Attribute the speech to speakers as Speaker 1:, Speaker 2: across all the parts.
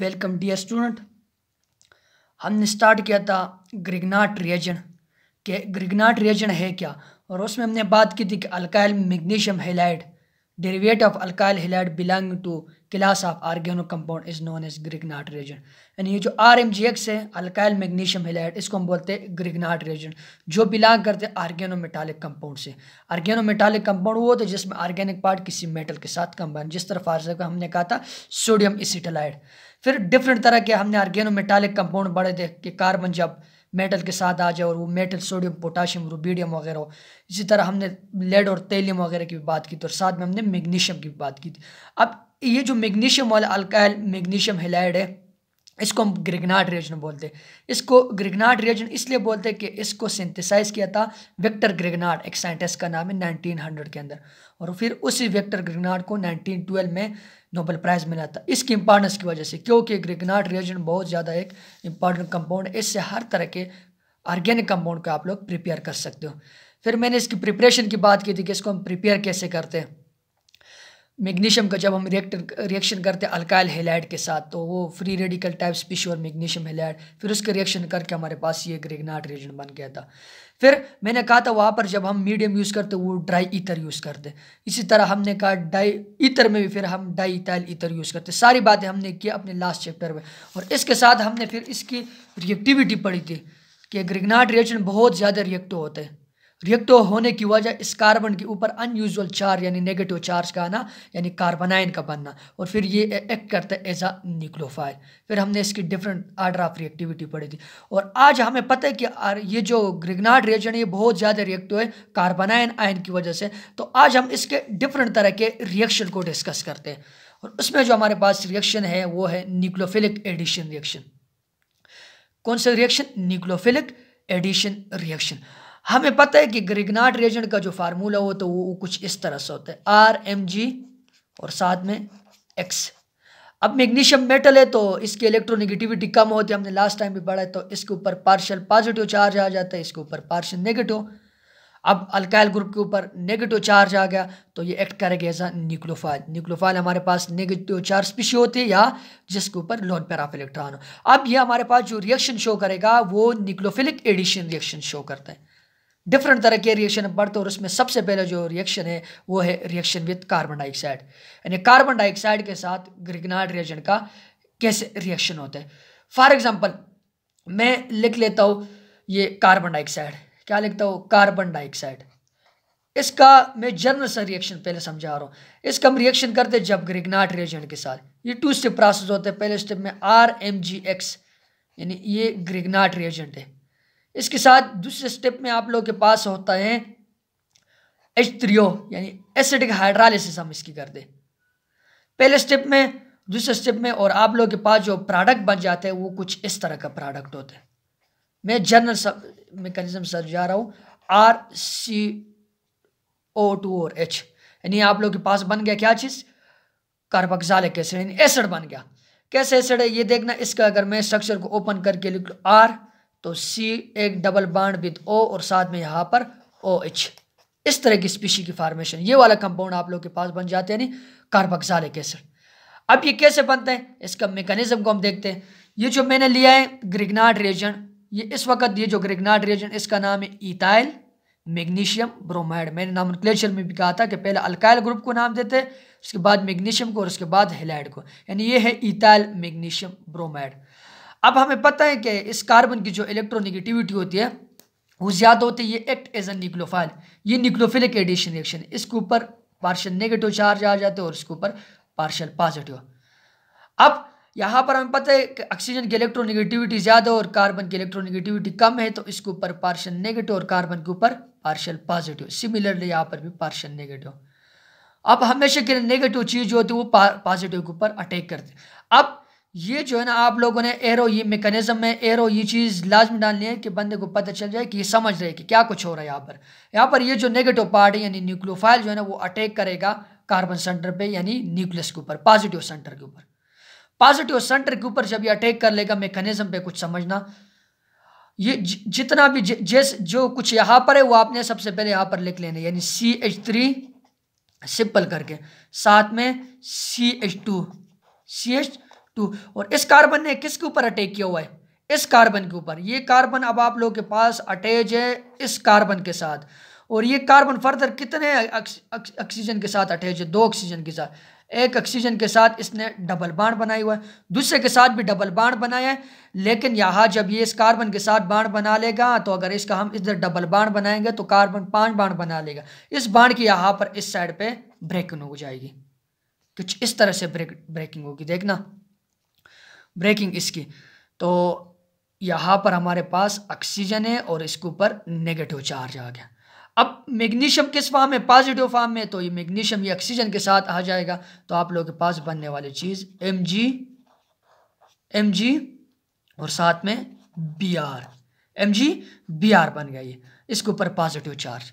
Speaker 1: Welcome dear student हमने start किया था ग्रिगनाट रिएजन के ग्रिगनाट रिएजन है क्या और उसमें हमने बात की थी कि alkyl magnesium halide derivative of alkyl halide belong to class of organo compound is known as Grignard reagent. यानी ये जो आर एम जी एक्स है अल्काइल मैग्नीशियम हेलाइड इसको हम बोलते हैं ग्रिगनाट रेजेंट जो बिलोंग करते हैं आर्गेनो मेटालिक कंपाउंड से आर्गेनो मेटालिक कंपाउंड वो होता जिसमें आर्गेनिक पार्ट किसी मेटल के साथ कंबाइन जिस तरह फारसा का हमने कहा था सोडियम इसीटेलाइड फिर डिफरेंट तरह के हमने आर्गेनो मेटालिक कंपाउंड बड़े देख के कार्बन जब मेटल के साथ आ जाए और वो मेटल सोडियम पोटाशियम रूबीडियम वगैरह हो इसी तरह हमने लेड और तेलियम वगैरह की भी बात की तो और साथ में हमने मैग्नीशियम की भी बात की थी अब ये जो मैग्नीशियम वाला अल्काइल मैग्नीशियम हेलाइड है इसको हम ग्रिगनाट रिएजन बोलते हैं इसको ग्रिगनाट रिएजन इसलिए बोलते हैं कि इसको सिंथेसाइज किया था विक्टर ग्रिगनाट एक साइंटिस्ट का नाम है 1900 के अंदर और फिर उसी विक्टर ग्रिगनाट को 1912 में नोबल प्राइज़ मिला था इसकी इंपॉर्टेंस की वजह से क्योंकि ग्रिगनाट रिएजन बहुत ज़्यादा एक इम्पॉर्टेंट कंपाउंड इससे हर तरह के ऑर्गेनिक कंपाउंड को आप लोग प्रिपेयर कर सकते हो फिर मैंने इसकी प्रिपरेशन की बात की थी कि इसको हम प्रिपेयर कैसे करते हैं मैग्नीशियम का जब हम रिएक्टर रिएक्शन करते हैं अल्काइल हेलाइड के साथ तो वो फ्री रेडिकल टाइप्स और मैग्नीशियम हेलाइड फिर उसका रिएक्शन करके हमारे पास ये ग्रेगनाट रिएजन बन गया था फिर मैंने कहा था वहाँ पर जब हम मीडियम यूज़ करते वो ड्राई ईथर यूज़ करते इसी तरह हमने कहा डाई ईथर में भी फिर हम डाई इथाइल ईथर यूज़ करते सारी बातें हमने की अपने लास्ट चैप्टर में और इसके साथ हमने फिर इसकी रिएक्टिविटी पढ़ी थी कि ग्रिगनाट रिएक्शन बहुत ज़्यादा रिएक्टिव होते हैं रिएक्ट तो होने की वजह इस कार्बन के ऊपर अनयूजल चार्ज यानी नेगेटिव चार्ज का आना यानी कार्बनाइन का बनना और फिर ये एक्ट करता है एज अ न्यूक्लोफाइल फिर हमने इसकी डिफरेंट आर्डर ऑफ रिएक्टिविटी पढ़ी थी और आज हमें पता है कि ये जो ग्रिगनाड रिएक्शन है ये बहुत ज़्यादा रिएक्टिव है कार्बनाइन आयन की वजह से तो आज हम इसके डिफरेंट तरह के रिएक्शन को डिस्कस करते हैं और उसमें जो हमारे पास रिएक्शन है वो है न्यूक्लोफिलिक एडिशन रिएक्शन कौन सा रिएक्शन न्यूक्लोफिलिक एडिशन रिएक्शन हमें पता है कि ग्रिगनाट रेजेंट का जो फार्मूला हो तो वो कुछ इस तरह से होता है आर एम जी और साथ में एक्स अब मैग्नीशियम मेटल है तो इसकी इलेक्ट्रोनिगेटिविटी कम होती है हमने लास्ट टाइम भी पढ़ा है तो इसके ऊपर पार्शियल पॉजिटिव चार्ज आ जाता है इसके ऊपर पार्शियल नेगेटिव अब अल्काइल ग्रुप के ऊपर नेगेटिव चार्ज आ गया तो ये एक्ट करेगा एज अ न्यूक्लोफाइल न्यूक्लोफाइल हमारे पास नेगेटिव चार्ज पिछे होती है या जिसके ऊपर लोन पैर ऑफ इलेक्ट्रॉन अब ये हमारे पास जो रिएक्शन शो करेगा वो न्यूक्लोफिलिक एडिशन रिएक्शन शो करता है डिफरेंट तरह के रिएक्शन बढ़ते और उसमें सबसे पहले जो रिएक्शन है वो है रिएक्शन विद कार्बन डाइऑक्साइड यानी कार्बन डाइऑक्साइड के साथ ग्रिगनाड रिएक्शन का कैसे रिएक्शन होता है फॉर एग्जाम्पल मैं लिख लेता हूँ ये कार्बन डाइऑक्साइड क्या लिखता हूँ कार्बन डाइऑक्साइड इसका मैं जनरल सा रिएक्शन पहले समझा रहा हूँ इसका हम रिएक्शन करते हैं जब ग्रिगनाट रिएक्शन के साथ ये टू स्टेप प्रोसेस होते हैं पहले स्टेप में आर एम जी एक्स यानी ये ग्रिगनाट रिएजेंट है इसके साथ दूसरे स्टेप में आप लोग के पास होता है एच यानी एसिडिक हाइड्रालिसिस हम इसकी कर दें पहले स्टेप में दूसरे स्टेप में और आप लोग के पास जो प्रोडक्ट बन जाते हैं वो कुछ इस तरह का प्रोडक्ट होता है मैं जनरल सब मेकनिज्म सर जा रहा हूँ आर सी ओ टू और एच यानी आप लोग के पास बन गया क्या चीज़ कार्बोक्सालिक एसिड यानी एसिड बन गया कैसे एसिड है ये देखना इसका अगर मैं स्ट्रक्चर को ओपन करके लिख आर तो सी एक डबल बाड विद ओ और साथ में यहाँ पर ओ एच इस तरह की स्पीशी की फार्मेशन ये वाला कंपाउंड आप लोग के पास बन जाते हैं कार्बक्सालिक एसिड अब ये कैसे बनते हैं इसका मेकनिज़म को हम देखते हैं ये जो मैंने लिया है ग्रिगनाड रेजन ये इस वक्त ये जो ग्रिगनाड रेजन इसका नाम है ईताइल मैग्नीशियम ब्रोमाइड मैंने नाम क्लेशियर में भी कहा था कि पहले अल्काइल ग्रुप को नाम देते उसके बाद मैग्नीशियम को और उसके बाद हेलाइड को यानी ये है ईताइल मैग्नीशियम ब्रोमाइड अब हमें पता है कि इस कार्बन की जो इलेक्ट्रोनिगेटिविटी होती है वो ज़्यादा होती है ये एक्ट एज ए निक्लोफाइल ये निक्लोफिलिक एडिशन रिएक्शन इसके ऊपर पार्शल नेगेटिव चार्ज आ जाते हैं और इसके ऊपर पार्शल पॉजिटिव अब यहाँ पर हमें पता है कि ऑक्सीजन की इलेक्ट्रोनिगेटिविटी ज़्यादा और कार्बन की इलेक्ट्रोनिगेटिविटी कम है तो इसके ऊपर पार्शल नेगेटिव और कार्बन के ऊपर पार्शल पॉजिटिव सिमिलरली यहाँ पर भी पार्शल नेगेटिव अब हमेशा के नेगेटिव चीज़ जो होती है वो पॉजिटिव के ऊपर अटैक करते अब ये जो है ना आप लोगों ने एरो ये मेकनिज़म में एरो ये चीज़ लाजमी डालनी है कि बंदे को पता चल जाए कि ये समझ रहे कि क्या कुछ हो रहा है यहाँ पर यहाँ पर ये जो नेगेटिव पार्ट है यानी न्यूक्लियोफाइल जो है ना वो अटैक करेगा कार्बन सेंटर पे यानी न्यूक्लियस के ऊपर पॉजिटिव सेंटर के ऊपर पॉजिटिव सेंटर के ऊपर जब ये अटैक कर लेगा मेकनिज़म पे कुछ समझना ये जितना भी जैस जो कुछ यहाँ पर है वो आपने सबसे पहले यहाँ पर लिख लेना यानी सी एच थ्री सिंपल करके साथ में C H two C H two और इस कार्बन ने किसके ऊपर अटैक किया हुआ है इस कार्बन के ऊपर ये कार्बन अब आप लोगों के पास अटैच है इस कार्बन के साथ और ये कार्बन फर्दर कितने ऑक्सीजन के साथ अटैच है दो ऑक्सीजन के साथ एक ऑक्सीजन के साथ इसने डबल बाड बनाया हुआ है दूसरे के साथ भी डबल बाड बनाया है लेकिन यहाँ जब ये इस कार्बन के साथ बाड बना लेगा तो अगर इसका हम इधर डबल बाड बनाएंगे तो कार्बन पांच बाड बना लेगा इस बाड की यहाँ पर इस साइड पे ब्रेकिंग हो जाएगी कुछ इस तरह से ब्रेक ब्रेकिंग होगी देखना ब्रेकिंग इसकी तो यहाँ पर हमारे पास ऑक्सीजन है और इसके ऊपर नेगेटिव चार्ज आ गया अब मैग्नीशियम किस फॉर्म में पॉजिटिव फॉर्म में तो ये मैग्नीशियम ये ऑक्सीजन के साथ आ जाएगा तो आप लोगों के पास बनने वाली चीज़ एम जी एम जी और साथ में B R M G B R बन गया ये इसके ऊपर पॉजिटिव चार्ज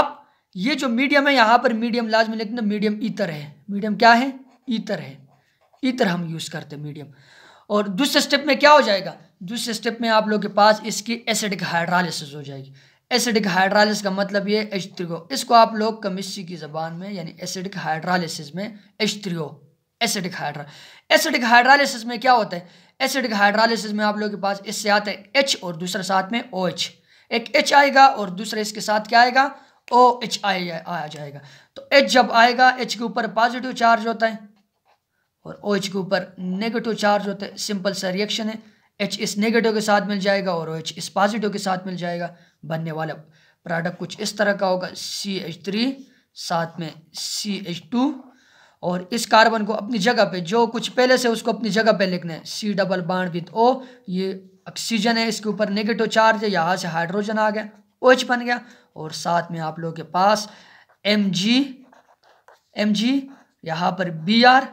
Speaker 1: अब ये जो मीडियम है यहाँ पर मीडियम लाजमी लेकिन मीडियम ईतर है मीडियम क्या है ईतर है की तरह हम यूज़ करते हैं मीडियम और दूसरे स्टेप में क्या हो जाएगा दूसरे स्टेप में आप लोग के पास इसकी एसिडिक हाइड्रालिसिस हो जाएगी एसिडिक हाइड्रालिस का मतलब ये एच इसको आप लोग कमिस्ट्री की ज़बान में यानी एसिडिक हाइड्रालिसिस में H acidic hydro acidic hydrolysis में क्या होता है एसिडिक हाइड्रालिसिस में आप लोग के पास इससे आता है एच और दूसरा साथ में ओ OH। एच एक एच आएगा और दूसरा इसके साथ क्या आएगा ओ एच आ जाएगा तो एच जब आएगा एच के ऊपर पॉजिटिव चार्ज होता है और ओ के ऊपर नेगेटिव चार्ज होता है सिंपल सा रिएक्शन है एच इस नेगेटिव के साथ मिल जाएगा और ओ एच इस पॉजिटिव के साथ मिल जाएगा बनने वाला प्रोडक्ट कुछ इस तरह का होगा सी एच थ्री साथ में सी एच टू और इस कार्बन को अपनी जगह पे जो कुछ पहले से उसको अपनी जगह पे लिखना है सी डबल बाड विथ ओ ये ऑक्सीजन है इसके ऊपर नेगेटिव चार्ज है यहाँ से हाइड्रोजन आ गया ओ एच बन गया और साथ में आप लोगों के पास एम जी एम जी यहाँ पर बी आर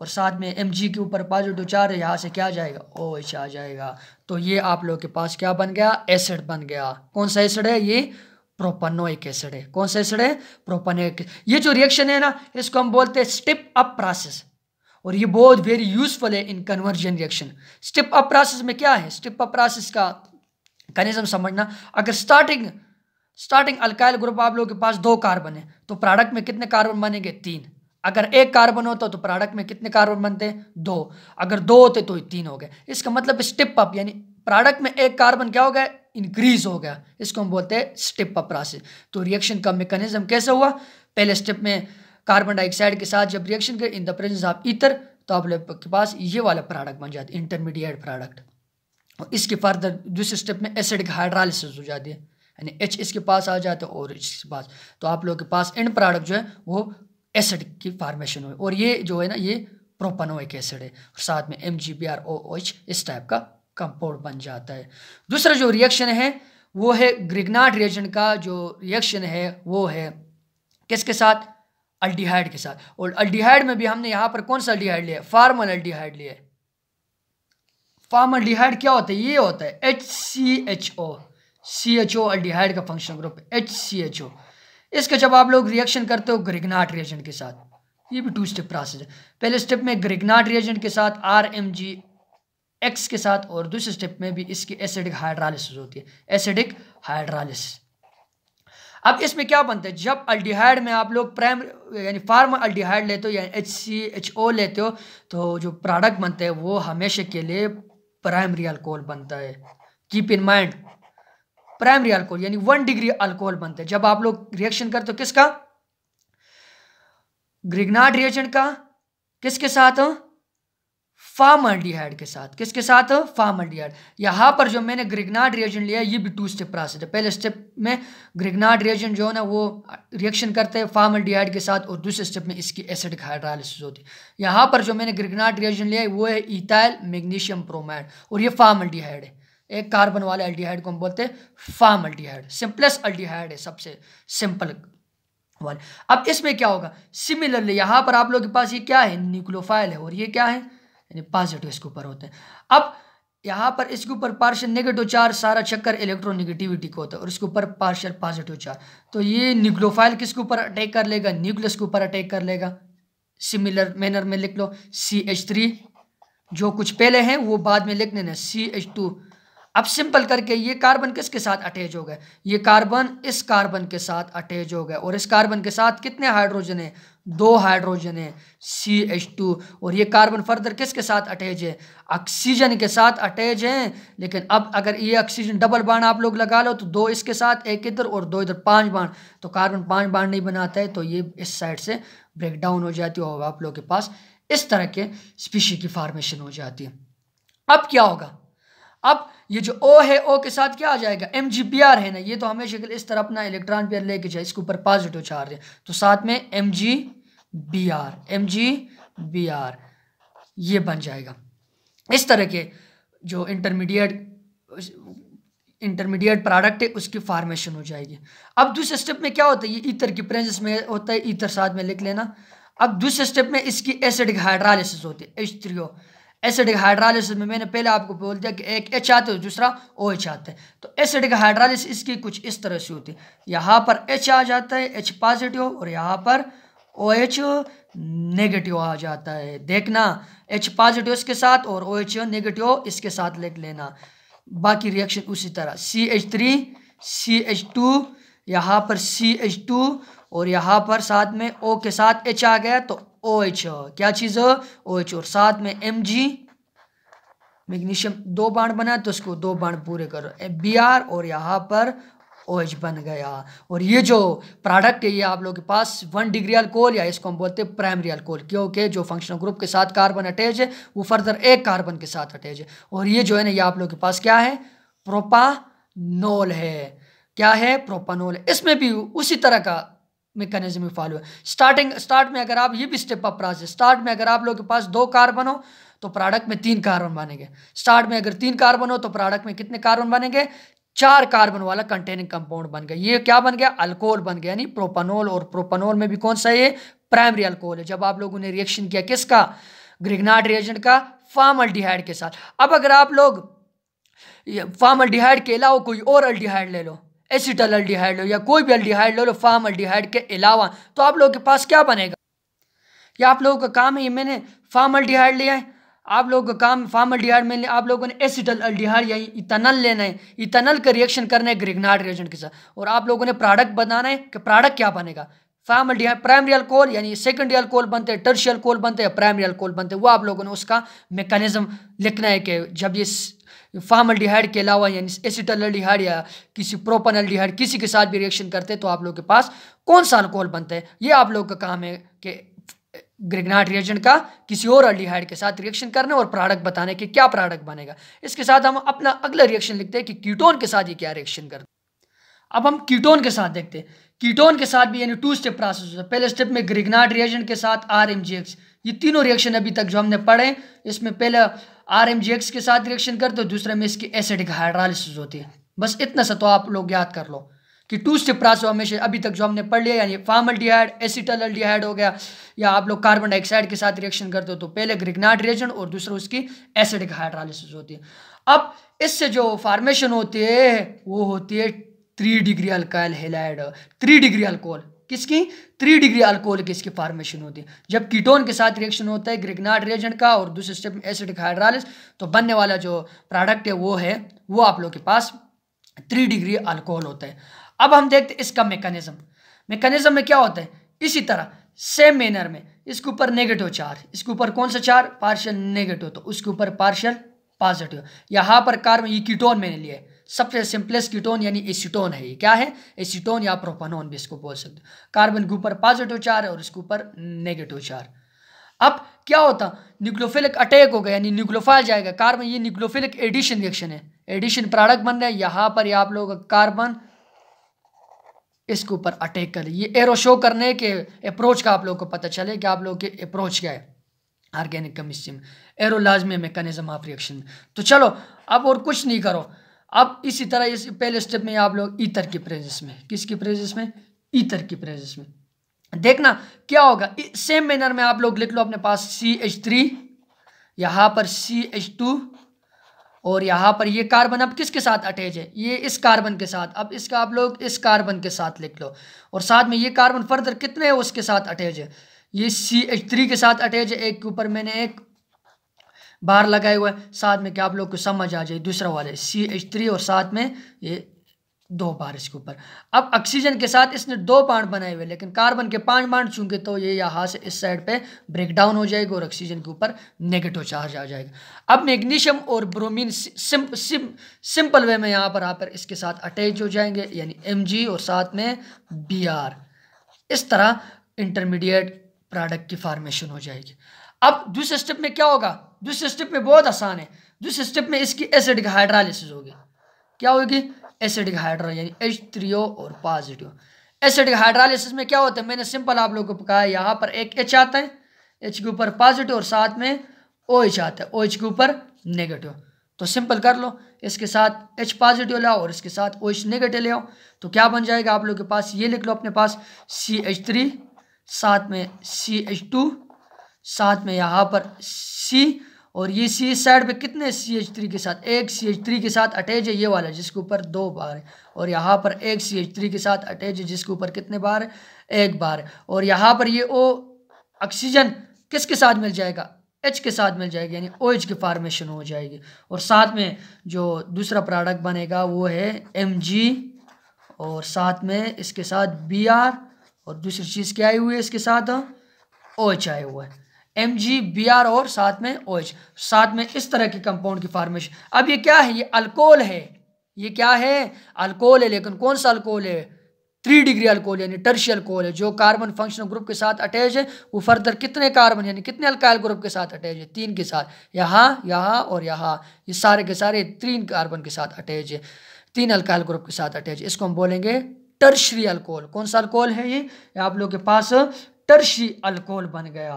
Speaker 1: और साथ में एम जी के ऊपर पाँच टू चार है यहाँ से क्या जाएगा ओ एच आ जाएगा तो ये आप लोगों के पास क्या बन गया एसिड बन गया कौन सा एसिड है ये प्रोपनोइक एसिड है कौन सा एसिड है प्रोपनोइक ये जो रिएक्शन है ना इसको हम बोलते हैं स्टेप अप प्रोसेस और ये बहुत वेरी यूजफुल है in conversion reaction step up process में क्या है स्टेप अप प्रोसेस का कनिज्म समझना अगर स्टार्टिंग स्टार्टिंग अल्काइल ग्रुप आप लोगों के पास दो कार्बन है तो प्रोडक्ट में कितने कार्बन बनेंगे तीन अगर एक कार्बन होता तो प्रोडक्ट तो में कितने कार्बन बनते हैं दो अगर दो होते तो तीन हो गए इसका मतलब स्टिप अप यानी प्रोडक्ट में एक कार्बन क्या हो गया इंक्रीज हो गया इसको हम बोलते हैं स्टिप अप प्रोसेस तो रिएक्शन का मेकनिज्म कैसे हुआ पहले स्टेप में कार्बन डाइऑक्साइड के साथ जब रिएक्शन करें in the presence of ether तो आप लोग के पास ये वाला प्रोडक्ट बन जाता है इंटरमीडिएट प्रोडक्ट और इसके फर्दर दूसरे स्टेप में एसिड की हाइड्रालिसिस हो जाती है यानी एच इसके पास आ जाता है और इसके पास तो आप लोग के पास एंड प्रोडक्ट जो है वो एसिड की फार्मेशन हुई और ये जो है ना ये प्रोपनोइक एसिड है और साथ में M G B R O H इस टाइप का कंपाउंड बन जाता है दूसरा जो रिएक्शन है वो है ग्रिगनाट रिएजेंट का जो रिएक्शन है वो है किसके साथ अल्डीहाइड के साथ और अल्डीहाइड में भी हमने यहाँ पर कौन सा अल्डिहाइड लिया फार्मल अल्डीहाइड लिया डिहाइड क्या होता है ये होता है H C H O C H O aldehyde का function group H C H O इसके जब आप लोग रिएक्शन करते हो ग्रिगनाट रिएजेंट के साथ ये भी टू स्टेप प्रोसेस है पहले स्टेप में ग्रिगनाट रिएजेंट के साथ आर एम जी एक्स के साथ और दूसरे स्टेप में भी इसकी एसिडिक हाइड्रालिस होती है एसिडिक हाइड्रालिस अब इसमें क्या बनता है जब अल्डिहाइड में आप लोग प्राइम यानी फार्म अल्डिहाइड लेते हो यानी एच सी एच ओ लेते हो तो जो प्रोडक्ट बनता है वो हमेशा के लिए प्राइमरी अल्कोहल बनता है keep in mind primary alcohol यानी वन डिग्री अल्कोहल बनता है जब आप लोग रिएक्शन करते हो किसका ग्रिगनाड रिएक्शन का किसके साथ फार्मल्डिहाइड के साथ किसके साथ फार्मल्डिहाइड यहां पर जो मैंने ग्रिगनाड रिएक्शन लिया ये भी टू स्टेप प्रोसेस है पहले स्टेप में ग्रिगनाड रिएक्शन जो है ना वो रिएक्शन करते हैं फार्मल्डिहाइड के साथ और दूसरे स्टेप में इसकी एसिडिक हाइड्रालिसिस होती है यहां पर जो मैंने ग्रिगनाड रिएक्शन लिया है वो है इथाइल मैग्नीशियम प्रोमाइड और ये फार्मल्डिहाइड है एक कार्बन वाले अल्टीहाइड को हम बोलते हैं फार्म अल्टीहाइड सिंपलेस अल्टीहाइड है सबसे सिंपल वाले अब इसमें क्या होगा सिमिलरली यहाँ पर आप लोग के पास ये क्या है न्यूक्लोफाइल है और ये क्या है यानी पॉजिटिव इसके ऊपर होते हैं अब यहाँ पर इसके ऊपर पार्शियल नेगेटिव चार्ज सारा चक्कर इलेक्ट्रोनिगेटिविटी को होता है और इसके ऊपर पार्शियल पॉजिटिव चार्ज तो ये न्यूक्लोफाइल किसके ऊपर अटैक कर लेगा न्यूक्लियस के ऊपर अटैक कर लेगा सिमिलर मैनर में लिख लो सी एच थ्री जो कुछ पहले हैं वो बाद में लिख लेना सी एच टू अब सिंपल करके ये कार्बन किसके साथ अटैच हो गए ये कार्बन इस कार्बन के साथ अटैच हो गए और इस कार्बन के साथ कितने हाइड्रोजन है दो हाइड्रोजन है सी एच टू और ये कार्बन फर्दर किसके साथ अटैच है ऑक्सीजन के साथ अटैच है लेकिन अब अगर ये ऑक्सीजन डबल बाण आप लोग लगा लो तो दो इसके साथ एक इधर और दो इधर पांच बाण तो कार्बन पांच बाण नहीं बनाता है तो ये इस साइड से ब्रेक डाउन हो जाती है और आप लोग के पास इस तरह के स्पीशी की फार्मेशन हो जाती है अब क्या होगा अब ये जो ओ है ओ के साथ क्या आ जाएगा एम जी पी आर है ना ये तो हमेशा के लिए इस तरह अपना इलेक्ट्रॉन पेयर लेके जाए इसके ऊपर पॉजिटिव चार्ज है तो साथ में M G B R M G B R ये बन जाएगा इस तरह के जो इंटरमीडिएट इंटरमीडिएट प्रोडक्ट है उसकी फार्मेशन हो जाएगी अब दूसरे स्टेप में क्या होता है ये ईथर की प्रेजेंस में होता है ईथर साथ में लिख लेना अब दूसरे स्टेप में इसकी एसिड की होती है H three O acidic hydrolysis में मैंने पहले आपको बोल दिया कि एक एच आते है दूसरा ओ एच आता है तो एसिडिक हाइड्रालिस इसकी कुछ इस तरह से होती है यहाँ पर एच आ जाता है एच पॉजिटिव और यहाँ पर ओ एच नेगेटिव आ जाता है देखना एच पॉजिटिव इसके साथ और ओ एच नेगेटिव इसके साथ लिख लेना बाकी रिएक्शन उसी तरह C H three C H two यहाँ पर सी एच टू और यहाँ पर साथ में ओ के साथ एच आ गया तो ओ एच क्या चीज़ है ओ एच और साथ में एम जी मैग्नीशियम दो बाण बना तो उसको दो बाण पूरे करो बी आर और यहाँ पर ओ OH बन गया और ये जो प्रोडक्ट है ये आप लोगों के पास वन डिग्री अल्कोहल या इसको हम बोलते हैं प्राइमरी अल्कोहल क्योंकि जो फंक्शनल ग्रुप के साथ कार्बन अटैच है वो फर्दर एक कार्बन के साथ अटैच है और ये जो है ना ये आप लोगों के पास क्या है प्रोपानोल है क्या है प्रोपानोल इसमें भी उसी तरह का मेकनिज्म फॉलो है स्टार्टिंग स्टार्ट में अगर आप ये भी स्टेप अप से स्टार्ट में अगर आप लोग के पास दो कार्बन हो तो प्रोडक्ट में तीन कार्बन बनेंगे स्टार्ट में अगर तीन कार्बन हो तो प्रोडक्ट में कितने कार्बन बनेंगे चार कार्बन वाला कंटेनिंग कंपाउंड बन गया ये क्या बन गया अल्कोहल बन गया यानी प्रोपनोल और प्रोपनोल में भी कौन सा ये प्राइमरी अल्कोहल है जब आप लोगों ने रिएक्शन किया किसका ग्रिगनाट रिएजेंट का फार्मल के साथ अब अगर आप लोग फार्मल के अलावा कोई और अल्डिहाइड ले लो एसिटल अल्डिहाइड लो या कोई भी अल्डिहाइड लो लो फार्म अल्डिहाइड के अलावा तो आप लोगों के पास क्या बनेगा या आप लोगों का काम है ये मैंने फार्म अल्डिहाइड लिया है आप लोगों का काम फार्म अल्डिहाइड में आप लोगों ने एसिटल अल्डिहाइड या इथनल लेना है इथनल का रिएक्शन करना है ग्रिगनाड रिएजेंट के साथ और आप लोगों ने प्रोडक्ट बनाना है कि प्रोडक्ट क्या बनेगा फार्म अल्डिहाइड प्राइमरी अल्कोहल यानी सेकेंडरी अल्कोहल बनते हैं टर्शियल अल्कोहल बनते हैं प्राइमरी अल्कोहल बनते हैं वो आप लोगों ने उसका मेकानिज्म लिखना है कि जब ये फार्मल्डिहाइड के अलावा यानी एसिटलडिहाइड या किसी प्रोपनल्डिहाइड किसी के साथ भी रिएक्शन करते हैं तो आप लोग के पास कौन सा अल्कोहल बनता है ये आप लोग का काम है कि ग्रेगनाट रिएजेंट का किसी और अल्डिहाइड के साथ रिएक्शन करने और प्रोडक्ट बताने के क्या प्रोडक्ट बनेगा इसके साथ हम अपना अगला रिएक्शन लिखते हैं कि कीटोन के साथ ये क्या रिएक्शन कर अब हम कीटोन के साथ देखते हैं कीटोन के साथ भी यानी टू स्टेप प्रोसेस होता है पहले स्टेप में ग्रिगनाट रिएजेंट के साथ आर एम जी एक्स ये तीनों रिएक्शन अभी तक जो हमने पढ़े इसमें पहला आर एम जी एक्स के साथ रिएक्शन कर दो दूसरे में इसकी एसिडिक हाइड्रालिसिस होती है बस इतना सा तो आप लोग याद कर लो कि टू स्टेप प्रास हमेशा अभी तक जो हमने पढ़ लिया यानी डिहाइड एसिटल अल्डिहाइड हो गया या आप लोग कार्बन डाइऑक्साइड के साथ रिएक्शन करते हो तो पहले ग्रिगनाट रिएक्शन और दूसरा उसकी एसिडिक हाइड्रालिसिस होती है अब इससे जो फॉर्मेशन होती है वो होती है three degree alkyl halide three degree alcohol किसकी थ्री डिग्री अल्कोहल की इसकी फॉर्मेशन होती है जब कीटोन के साथ रिएक्शन होता है ग्रिगनाड रिएजेंट का और दूसरे स्टेप में एसिड का हाइड्रालिस तो बनने वाला जो प्रोडक्ट है वो है वो आप लोग के पास थ्री डिग्री अल्कोहल होता है अब हम देखते हैं इसका मेकानिज्म मेकानिज्म में क्या होता है इसी तरह सेम मैनर में इसके ऊपर नेगेटिव चार्ज इसके ऊपर कौन सा चार्ज पार्शियल नेगेटिव तो उसके ऊपर पार्शियल पॉजिटिव यहाँ पर कार्बन ये कीटोन मैंने लिया है सबसे सिंपलेस्ट कीटोन यानी एसीटोन है ये क्या है एसीटोन या प्रोपानोन भी इसको बोल सकते कार्बन के ऊपर पॉजिटिव चार है और इसके ऊपर नेगेटिव चार अब क्या होता न्यूक्लोफिलिक अटैक हो गया यानी न्यूक्लोफाइल जाएगा कार्बन ये न्यूक्लोफिलिक एडिशन रिएक्शन है एडिशन प्रोडक्ट बन रहा है यहाँ पर आप लोग कार्बन इसके ऊपर अटैक कर ये एरो शो करने के अप्रोच का आप लोग को पता चले कि आप लोग के अप्रोच क्या है ऑर्गेनिक केमिस्ट्री में एरोलाजमी मेकानिज्म ऑफ रिएक्शन तो चलो अब और कुछ नहीं करो अब इसी तरह इस पहले स्टेप में आप लोग ईतर की प्रेजेंस में किसकी प्रेजेंस में ईतर की प्रेजेंस में देखना क्या होगा सेम मैनर में आप लोग लिख लो अपने पास सी एच थ्री यहां पर सी एच टू और यहां पर ये कार्बन अब किसके साथ अटैच है ये इस कार्बन के साथ अब इसका आप लोग इस कार्बन के साथ लिख लो और साथ में ये कार्बन फर्दर कितने उसके साथ अटैच है ये सी एच थ्री के साथ अटैच है एक के ऊपर मैंने एक बार लगाए हुए साथ में क्या आप लोग को समझ आ जाए दूसरा वाले सी एच थ्री और साथ में ये दो बार इसके ऊपर अब ऑक्सीजन के साथ इसने दो बाड बनाए हुए लेकिन कार्बन के पांच बाड चूंकि तो ये यहाँ से इस साइड पे ब्रेक डाउन हो जाएगा और ऑक्सीजन के ऊपर नेगेटिव चार्ज आ जाएगा अब मैग्नीशियम और bromine sim, sim, simple way में यहाँ पर आप इसके साथ अटैच हो जाएंगे यानी एम और साथ में बी इस तरह इंटरमीडिएट प्रोडक्ट की फार्मेशन हो जाएगी अब दूसरे स्टेप में क्या होगा दूसरे स्टेप में बहुत आसान है दूसरे स्टेप में इसकी एसिडिक का हाइड्रालिसिस होगी क्या होगी एसिडिक हाइड्रोल हाइड्रो यानी एच थ्री ओ और पॉजिटिव एसिड का हाइड्रालिसिस में क्या होता है मैंने सिंपल आप लोगों को पकाया यहाँ पर एक एच आता है एच के ऊपर पॉजिटिव और साथ में ओ OH एच आता है ओ OH एच के ऊपर नेगेटिव तो सिंपल कर लो इसके साथ एच पॉजिटिव लाओ और इसके साथ ओ एच नेगेटिव ले आओ तो क्या बन जाएगा आप लोग के पास ये लिख लो अपने पास सी एच थ्री साथ में सी एच टू साथ में यहाँ पर सी और ये सी साइड पे कितने सी एच थ्री के साथ एक सी एच थ्री के साथ अटैच है ये वाला जिसके ऊपर दो बार है और यहाँ पर एक सी एच थ्री के साथ अटैच है जिसके ऊपर कितने बार है एक बार और यहाँ पर ये ओ ऑक्सीजन किसके साथ मिल जाएगा एच के साथ मिल जाएगी यानी ओ एच की फार्मेशन हो जाएगी और साथ में जो दूसरा प्रोडक्ट बनेगा वो है एम जी और साथ में इसके साथ बी आर और दूसरी चीज़ क्या आई हुई है इसके साथ ओ एच आए हुआ है एम जी बी आर और साथ में ओ OH, साथ में इस तरह के कंपाउंड की फार्मेशन अब ये क्या है ये अल्कोहल है ये क्या है अल्कोहल है लेकिन कौन सा अल्कोहल है थ्री डिग्री अल्कोहल यानी टर्शी अल्कोहल है जो कार्बन फंक्शनल ग्रुप के साथ अटैच है वो फर्दर कितने कार्बन यानी कितने अल्काइल ग्रुप के साथ अटैच है तीन के साथ यहाँ यहाँ और यहाँ ये सारे के सारे तीन कार्बन के साथ अटैच है तीन अल्काइल ग्रुप के साथ अटैच इसको हम बोलेंगे टर्शरी अल्कोहल कौन सा अल्कोहल है ये आप लोग के पास टर्शी अल्कोहल बन गया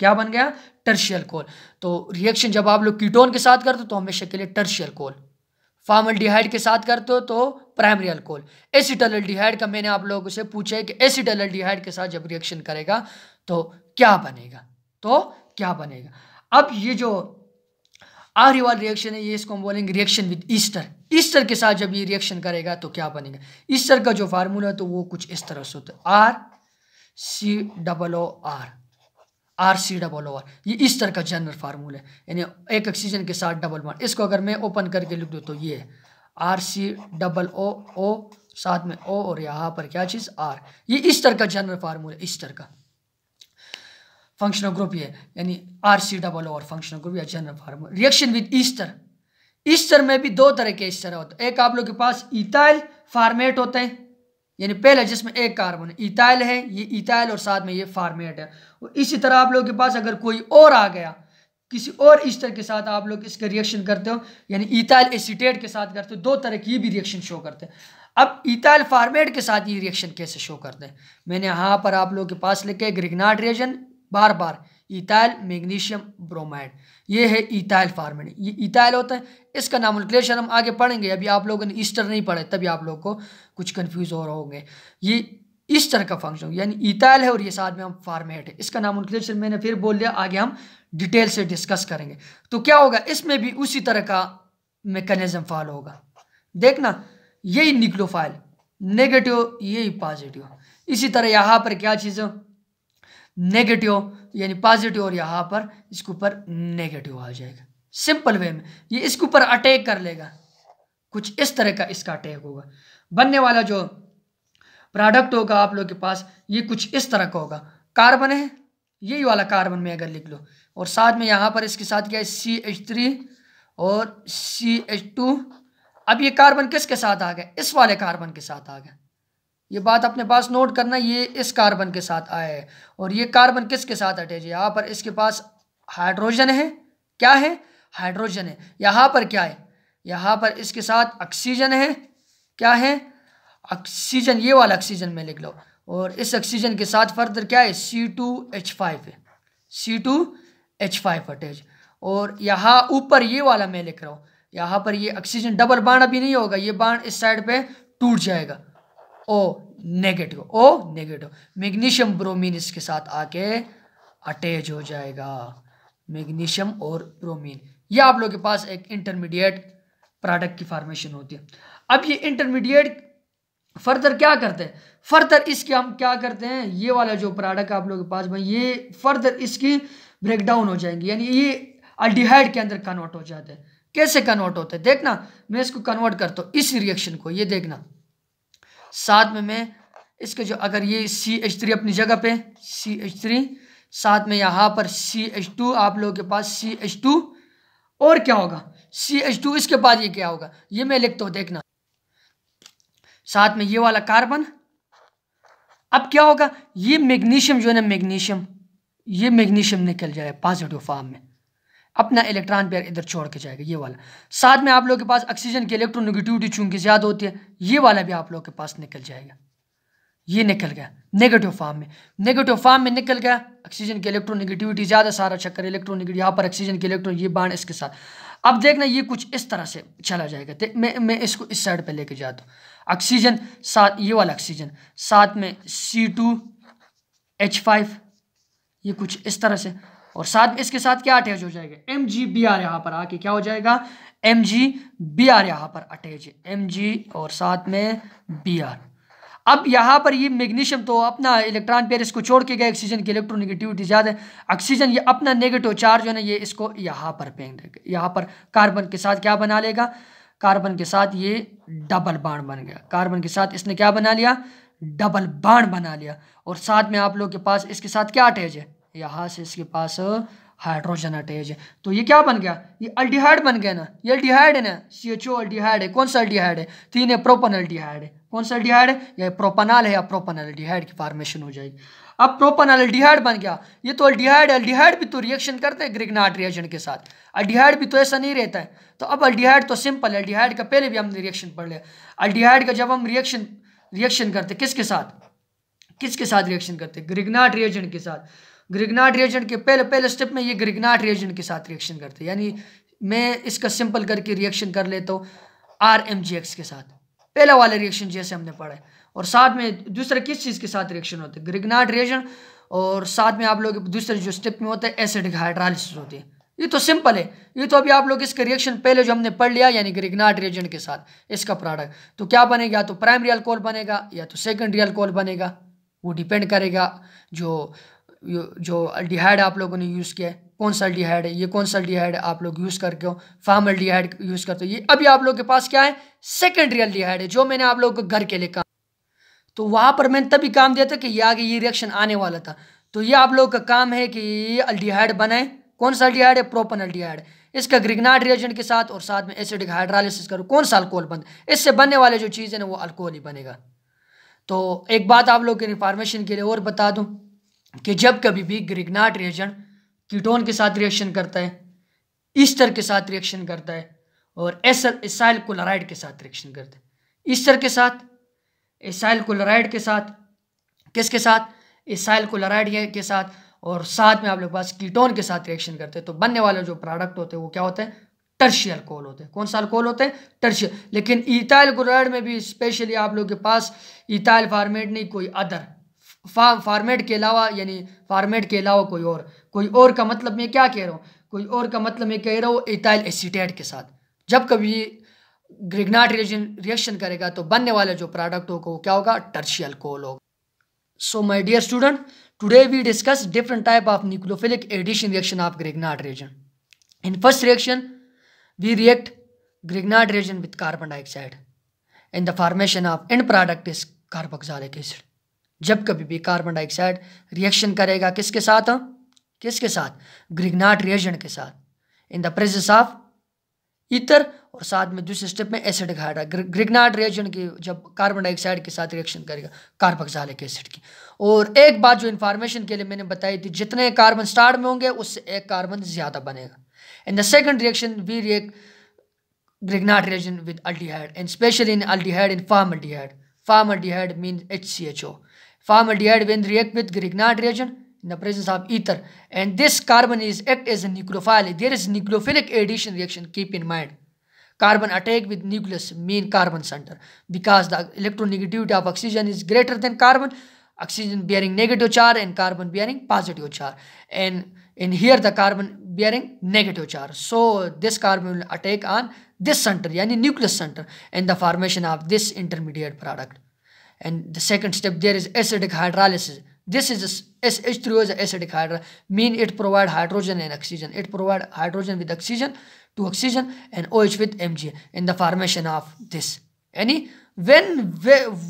Speaker 1: क्या बन गया टर्शियल कोल तो रिएक्शन जब आप लोग कीटोन के साथ करते हो तो हमेशा के लिए टर्शियल कोल फार्मल्डिहाइड के साथ करते हो तो प्राइमरी अल्कोहल एसिटल अल्डिहाइड का मैंने आप लोगों से पूछा है कि एसिटल अल्डिहाइड के साथ जब रिएक्शन करेगा तो क्या बनेगा तो क्या बनेगा अब ये जो आखिरी वाला रिएक्शन है ये इसको हम बोलेंगे रिएक्शन विद ईस्टर ईस्टर के साथ जब ये रिएक्शन करेगा तो क्या बनेगा ईस्टर का जो फार्मूला है तो वो कुछ इस तरह से होता है R C double O R R C double over ये इस तरह का जनरल फार्मूला है यानी एक ऑक्सीजन के साथ डबल वन इसको अगर मैं ओपन करके लिख दूँ तो ये है आर सी डबल ओ ओ साथ में ओ और यहाँ पर क्या चीज़ आर ये इस तरह का जनरल फार्मूला इस तरह का फंक्शनल ग्रुप ये यानी आर सी डबल और फंक्शनल ग्रुप या general formula reaction with ester ester में भी दो तरह के ईस्टर होते हैं एक आप लोग के पास इथाइल फार्मेट होते हैं यानी पहला जिसमें एक कार्बन इथाइल है ये इथाइल और साथ में ये फार्मेट है और इसी तरह आप लोग के पास अगर कोई और आ गया किसी और ईस्टर के साथ आप लोग इसका रिएक्शन करते हो यानी इथाइल एसीटेट के साथ करते हो दो तरह की भी रिएक्शन शो करते हैं अब इथाइल फार्मेट के साथ ये रिएक्शन कैसे शो करते हैं मैंने यहाँ पर आप लोग के पास लिखे ग्रिगनाट रिएक्शन बार बार इथाइल मैग्नीशियम ब्रोमाइड ये है इथाइल फार्मेड ये इथाइल होता है इसका नाम क्लेशन हम आगे पढ़ेंगे अभी आप लोगों ने ईस्टर नहीं पढ़े तभी आप लोग को कुछ कन्फ्यूज हो रहे होंगे ये ईस्टर का फंक्शन यानी इथाइल है और ये साथ में हम फार्मेट है इसका नाम क्लेशन मैंने फिर बोल दिया आगे हम डिटेल से डिस्कस करेंगे तो क्या होगा इसमें भी उसी तरह का मेकनिज़म फॉलो होगा देखना यही निक्लोफाइल नेगेटिव यही पॉजिटिव इसी तरह यहाँ पर क्या चीज़ नेगेटिव यानी पॉजिटिव और यहाँ पर इसके ऊपर नेगेटिव आ जाएगा सिंपल वे में ये इसके ऊपर अटैक कर लेगा कुछ इस तरह का इसका अटैक होगा बनने वाला जो प्रोडक्ट होगा आप लोग के पास ये कुछ इस तरह का होगा कार्बन है यही वाला कार्बन में अगर लिख लो और साथ में यहाँ पर इसके साथ क्या है सी एच थ्री और सी एच टू अब ये कार्बन किसके साथ आ गया इस वाले कार्बन के साथ आ गया ये बात अपने पास नोट करना ये इस कार्बन के साथ आया है और ये कार्बन किसके साथ अटैच है यहाँ पर इसके पास हाइड्रोजन है क्या है हाइड्रोजन है यहाँ पर क्या है यहाँ पर इसके साथ ऑक्सीजन है क्या है ऑक्सीजन ये वाला ऑक्सीजन में लिख लो और इस ऑक्सीजन के साथ फर्दर क्या है सी टू एच फाइव है C two H five attach और यहाँ ऊपर ये वाला मैं लिख रहा हूँ यहाँ पर ये ऑक्सीजन डबल बाण अभी नहीं होगा ये बाण इस साइड पे टूट जाएगा O negative O negative magnesium bromine इसके साथ आके अटैच हो जाएगा मैग्नीशियम और ब्रोमीन ये आप लोग के पास एक इंटरमीडिएट प्रोडक्ट की फॉर्मेशन होती है अब ये इंटरमीडिएट फर्दर क्या करते हैं फर्दर इसके हम क्या करते हैं ये वाला जो प्रोडक्ट आप लोगों के पास भाई ये फर्दर इसकी ब्रेकडाउन हो जाएंगी यानी ये अल्डिहाइड के अंदर कन्वर्ट हो जाते हैं कैसे कन्वर्ट होते हैं देखना मैं इसको कन्वर्ट करता हूँ इस रिएक्शन को ये देखना साथ में मैं इसके जो अगर ये सी एच थ्री अपनी जगह पे सी एच थ्री साथ में यहाँ पर सी एच टू आप लोगों के पास सी एच टू और क्या होगा सी एच टू इसके बाद ये क्या होगा ये मैं लिखता हूँ देखना साथ में ये वाला कार्बन अब क्या होगा ये मैग्नीशियम जो है ना मैग्नीशियम ये मैग्नीशियम निकल जाए पॉजिटिव फॉर्म में अपना इलेक्ट्रॉन पेयर इधर छोड़ के जाएगा ये वाला साथ में आप लोग के पास ऑक्सीजन की इलेक्ट्रोनिगेटिविटी चूंकि ज़्यादा होती है ये वाला भी आप लोग के पास निकल जाएगा ये निकल गया नेगेटिव फॉर्म में नेगेटिव फॉर्म में निकल गया ऑक्सीजन की इलेक्ट्रोनिगेटिविटी ज़्यादा सारा चक्कर इलेक्ट्रोनिगेटिव यहाँ पर ऑक्सीजन के इलेक्ट्रॉन ये बाढ़ इसके साथ अब देखना ये कुछ इस तरह से चला जाएगा मैं मैं इसको इस साइड पर लेके जाता हूँ ऑक्सीजन साथ ये वाला ऑक्सीजन साथ में सी टू एच फाइव ये कुछ इस तरह से और साथ में इसके साथ क्या अटैच हो जाएगा एम जी बी आर यहाँ पर आके क्या हो जाएगा एम जी बी आर यहाँ पर अटैच है एम जी और साथ में बी आर अब यहाँ पर ये मैग्नीशियम तो अपना इलेक्ट्रॉन पेयर इसको छोड़ के गए ऑक्सीजन की इलेक्ट्रोनिगेटिविटी ज़्यादा है ऑक्सीजन ये अपना नेगेटिव चार्ज जो है ना ये इसको यहाँ पर फेंक देगा यहाँ पर कार्बन के साथ क्या बना लेगा कार्बन के साथ ये डबल बाढ़ बन गया कार्बन के साथ इसने क्या बना लिया डबल बाण बना लिया और साथ में आप लोग के पास इसके साथ क्या अटैच है यहाँ से इसके पास हाइड्रोजन अटैच है तो ये क्या बन गया ये अल्टीहाइड बन गया ना ये अल्टीहाइड है ना सी एच ओ अल्टीहाइड है कौन सा अल्टीहाइड है तीन है प्रोपन अल्टीहाइड है कौन सा अल्टीहाइड है यह प्रोपनाल है या प्रोपन अल्टीहाइड की फॉर्मेशन हो जाएगी अब प्रोपन अल्टीहाइड बन गया ये तो अल्टीहाइड अल्टीहाइड भी तो रिएक्शन करते हैं ग्रिगनाट रिएक्शन के साथ अल्टीहाइड भी तो ऐसा नहीं रहता है तो अब अल्टीहाइड तो सिंपल है अल्टीहाइड का पहले भी हमने रिएक्शन पढ़ लिया अल्टीहाइड का जब हम रिएक्शन रिएक्शन करते किसके साथ किसके साथ रिएक्शन करते ग्रिगनाट रिएजेंट के साथ ग्रिगनाट रिएजेंट के पहले पहले स्टेप में ये ग्रिगनाट रिएजेंट के साथ रिएक्शन करते हैं यानी मैं इसका सिंपल करके रिएक्शन कर लेता हूँ आर एम जी एक्स के साथ पहला वाला रिएक्शन जैसे हमने पढ़ा है और साथ में दूसरा किस चीज़ के साथ रिएक्शन होता है ग्रिगनाट रिएजेंट और साथ में आप लोग दूसरे जो स्टेप में होता है एसिड हाइड्रालिस होती है ये तो सिंपल है ये तो अभी आप लोग इसका रिएक्शन पहले जो हमने पढ़ लिया यानी ग्रिगनाट रिएजेंट के साथ इसका प्रोडक्ट तो क्या बनेगा तो प्राइमरी अल्कोहल बनेगा या तो सेकेंडरी अल्कोहल बनेगा वो डिपेंड करेगा जो जो अल्डीहाइड आप लोगों ने यूज़ किया है कौन सा अल्डीहाइड है ये कौन सा अल्डीहाइड आप लोग यूज़ करके हो फार्म अल्डीहाइड यूज़ करते हो ये अभी आप लोग के पास क्या है सेकेंडरी अल्डीहाइड है जो मैंने आप लोग को घर के लिए काम तो वहाँ पर मैंने तभी काम दिया था कि ये आगे ये रिएक्शन आने वाला था तो ये आप लोग का काम है कि ये अल्डीहाइड बनाए कौन सा अल्डीहाइड है प्रोपन अल्डीहाइड इसका ग्रिगनाड रिएजेंट के साथ और साथ में एसिडिक हाइड्रालिसिस करो कौन सा अल्कोहल बन इससे बनने वाले जो चीज़ है ना वो अल्कोहल ही बनेगा तो एक बात आप लोग के इन्फॉर्मेशन के लिए और बता दूं कि जब कभी भी ग्रिगनाट रिएजन कीटोन के साथ रिएक्शन करता है ईस्टर के साथ रिएक्शन करता है और एसल एसाइल क्लोराइड के साथ रिएक्शन करता है ईस्टर के साथ एसाइल क्लोराइड के साथ किसके साथ एसाइल क्लोराइड के साथ और साथ में आप लोग पास कीटोन के साथ रिएक्शन करते हैं तो बनने वाले जो प्रोडक्ट होते हैं वो क्या होते हैं टर्शी अल्कोहल होते हैं कौन सा अल्कोहल होते हैं टर्शी लेकिन इथाइल क्लोराइड में भी स्पेशली आप लोग के पास इथाइल फार्मेट नहीं कोई अदर फा फार्मेट के अलावा यानी फार्मेट के अलावा कोई और कोई और का मतलब मैं क्या कह रहा हूँ कोई और का मतलब मैं कह रहा हूँ इथाइल एसीटेट के साथ जब कभी ग्रिगनाट रिएक्शन रिएक्शन करेगा तो बनने वाला जो प्रोडक्ट होगा वो क्या होगा टर्शियल कोल होगा so my dear student today we discuss different type of nucleophilic addition reaction of Grignard reaction in first reaction we react Grignard reagent with carbon dioxide in the formation of end product is carboxylic acid जब कभी भी carbon dioxide reaction करेगा किसके साथ किसके साथ Grignard reagent के साथ इन द प्रेजेंस ऑफ इतर और साथ में दूसरे स्टेप में एसिड घाटा ग्रिगनाट रिएजेंट की जब कार्बन डाइऑक्साइड के साथ रिएक्शन करेगा कार्बोक्सालिक एसिड की और एक बात जो इन्फॉर्मेशन के लिए मैंने बताई थी जितने कार्बन स्टार्ट में होंगे उससे एक कार्बन ज़्यादा बनेगा in the second reaction we react specially in with in and especially in aldehyde mean H C H O formed DID when react with Grignard reaction in the presence of ether and this carbon is act as a nucleophile. There is nucleophilic addition reaction keep in mind. Carbon attack with nucleus mean carbon center because the electronegativity of oxygen is greater than carbon oxygen bearing negative charge and carbon bearing positive charge and in here the carbon bearing negative charge so this carbon will attack on this center yani nucleus center and the formation of this intermediate product And the second step, there is acidic hydrolysis. This is a, H3O is acidic hydro Mean it provide hydrogen and oxygen. It provide hydrogen with oxygen to oxygen and OH with Mg in the formation of this. Any when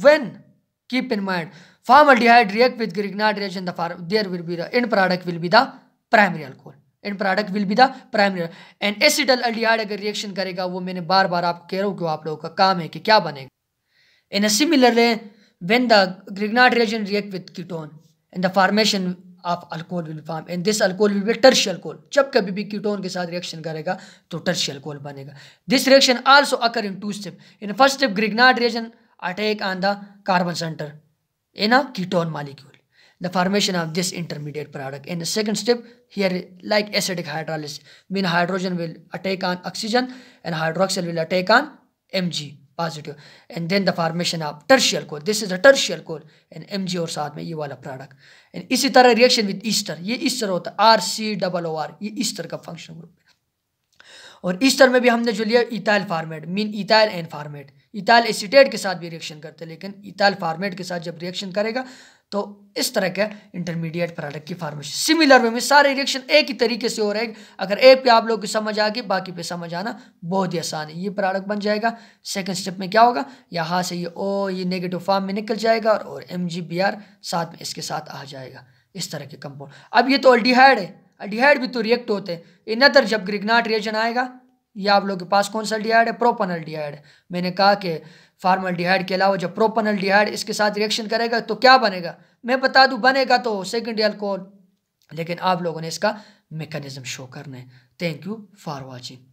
Speaker 1: when keep in mind formaldehyde react with grignard reaction the far, there will be the end product will be the primary alcohol end product will be the primary and acetaldehyde अगर reaction करेगा वो मैंने बार बार आप कह रहा हूँ कि आप लोगों का काम है कि क्या बनेगा in a similar when the Grignard reagent react with ketone and the formation of alcohol will form and this alcohol will be tertiary alcohol jab kabhi bhi ketone ke sath reaction karega to tertiary alcohol banega this reaction also occur in two step in first step Grignard reagent attack on the carbon center in a ketone molecule the formation of this intermediate product. In the second step, here like acidic hydrolysis, mean hydrogen will attack on oxygen and hydroxyl will attack on Mg. positive and then the formation of tertial core this is a tertial core and mg और साथ में ये वाला product and इसी तरह reaction with ester ये ester होता है R C double O R ये ईस्टर का फंक्शन ग्रुप है और ईस्टर में भी हमने जो लिया ethyl formate mean ethyl and formate ethyl acetate के साथ भी रिएक्शन करते हैं लेकिन इताइल फार्मेट के साथ जब रिएक्शन करेगा तो इस तरह के इंटरमीडिएट प्रोडक्ट की फार्मेशन सिमिलर वे में सारे रिएक्शन एक ही तरीके से हो रहे हैं अगर ए पे आप लोग की समझ आ गई बाकी पे समझ आना बहुत ही आसान है ये प्रोडक्ट बन जाएगा सेकंड स्टेप में क्या होगा यहाँ से ये ओ ये नेगेटिव फॉर्म में निकल जाएगा और, और एम साथ में इसके साथ आ जाएगा इस तरह के कंपाउंड अब ये तो अल्डीहाइड है अल्डीहाइड भी तो रिएक्ट होते हैं इनदर जब ग्रिगनाट रिएक्शन आएगा ये आप लोग के पास कौन सा अल्डीहाइड है प्रोपन अल्डीहाइड है मैंने कहा कि डिहाइड के अलावा जब डिहाइड इसके साथ रिएक्शन करेगा तो क्या बनेगा मैं बता दूँ बनेगा तो सेकेंडरी अल्कोहल लेकिन आप लोगों ने इसका मेकनिज़म शो करना है थैंक यू फॉर वॉचिंग